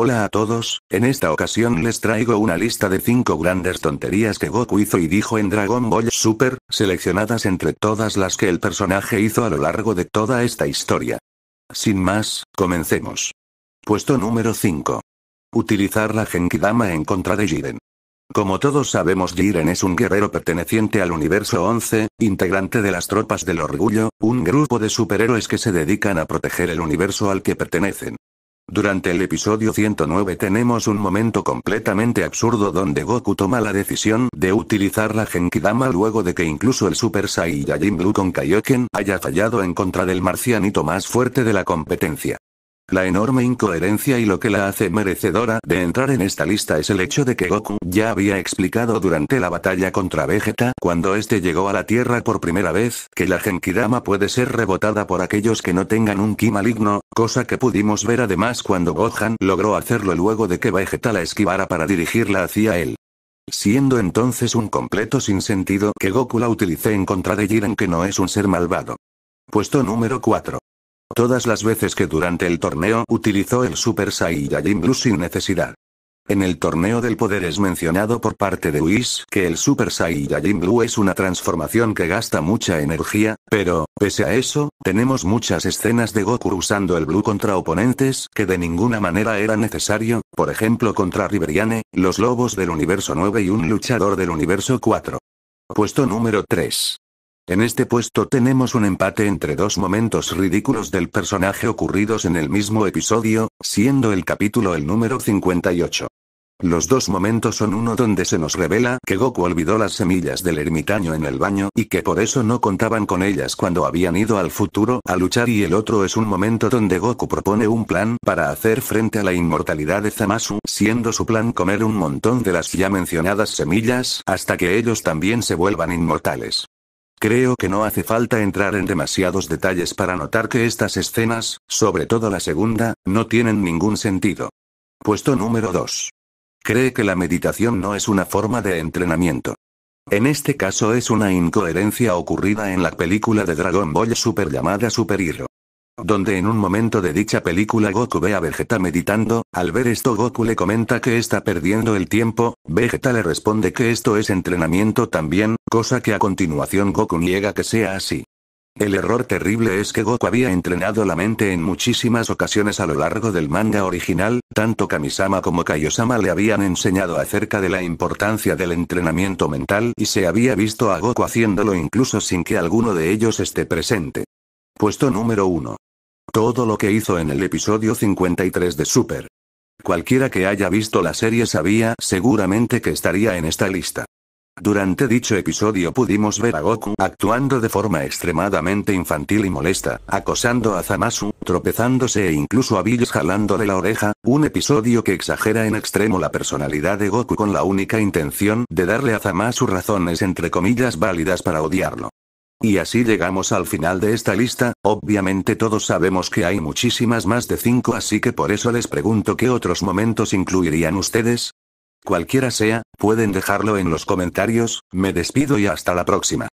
Hola a todos, en esta ocasión les traigo una lista de 5 grandes tonterías que Goku hizo y dijo en Dragon Ball Super, seleccionadas entre todas las que el personaje hizo a lo largo de toda esta historia. Sin más, comencemos. Puesto número 5. Utilizar la Genkidama en contra de Jiren. Como todos sabemos Jiren es un guerrero perteneciente al universo 11, integrante de las tropas del orgullo, un grupo de superhéroes que se dedican a proteger el universo al que pertenecen. Durante el episodio 109 tenemos un momento completamente absurdo donde Goku toma la decisión de utilizar la Genkidama luego de que incluso el Super Saiyajin Blue con Kaioken haya fallado en contra del marcianito más fuerte de la competencia. La enorme incoherencia y lo que la hace merecedora de entrar en esta lista es el hecho de que Goku ya había explicado durante la batalla contra Vegeta cuando este llegó a la Tierra por primera vez que la Genkidama puede ser rebotada por aquellos que no tengan un ki maligno, cosa que pudimos ver además cuando Gohan logró hacerlo luego de que Vegeta la esquivara para dirigirla hacia él. Siendo entonces un completo sinsentido que Goku la utilice en contra de Jiren que no es un ser malvado. Puesto número 4. Todas las veces que durante el torneo utilizó el Super Saiyajin Blue sin necesidad. En el torneo del poder es mencionado por parte de Whis que el Super Saiyajin Blue es una transformación que gasta mucha energía, pero, pese a eso, tenemos muchas escenas de Goku usando el Blue contra oponentes que de ninguna manera era necesario, por ejemplo contra Riveriane, los lobos del universo 9 y un luchador del universo 4. Puesto número 3. En este puesto tenemos un empate entre dos momentos ridículos del personaje ocurridos en el mismo episodio, siendo el capítulo el número 58. Los dos momentos son uno donde se nos revela que Goku olvidó las semillas del ermitaño en el baño y que por eso no contaban con ellas cuando habían ido al futuro a luchar y el otro es un momento donde Goku propone un plan para hacer frente a la inmortalidad de Zamasu, siendo su plan comer un montón de las ya mencionadas semillas hasta que ellos también se vuelvan inmortales. Creo que no hace falta entrar en demasiados detalles para notar que estas escenas, sobre todo la segunda, no tienen ningún sentido. Puesto número 2. Cree que la meditación no es una forma de entrenamiento. En este caso es una incoherencia ocurrida en la película de Dragon Ball Super llamada Super Hero donde en un momento de dicha película Goku ve a Vegeta meditando, al ver esto Goku le comenta que está perdiendo el tiempo, Vegeta le responde que esto es entrenamiento también, cosa que a continuación Goku niega que sea así. El error terrible es que Goku había entrenado la mente en muchísimas ocasiones a lo largo del manga original, tanto Kamisama como Kaiosama le habían enseñado acerca de la importancia del entrenamiento mental y se había visto a Goku haciéndolo incluso sin que alguno de ellos esté presente. Puesto número 1. Todo lo que hizo en el episodio 53 de Super. Cualquiera que haya visto la serie sabía seguramente que estaría en esta lista. Durante dicho episodio pudimos ver a Goku actuando de forma extremadamente infantil y molesta, acosando a Zamasu, tropezándose e incluso a Bills de la oreja, un episodio que exagera en extremo la personalidad de Goku con la única intención de darle a Zamasu razones entre comillas válidas para odiarlo. Y así llegamos al final de esta lista, obviamente todos sabemos que hay muchísimas más de 5 así que por eso les pregunto qué otros momentos incluirían ustedes. Cualquiera sea, pueden dejarlo en los comentarios, me despido y hasta la próxima.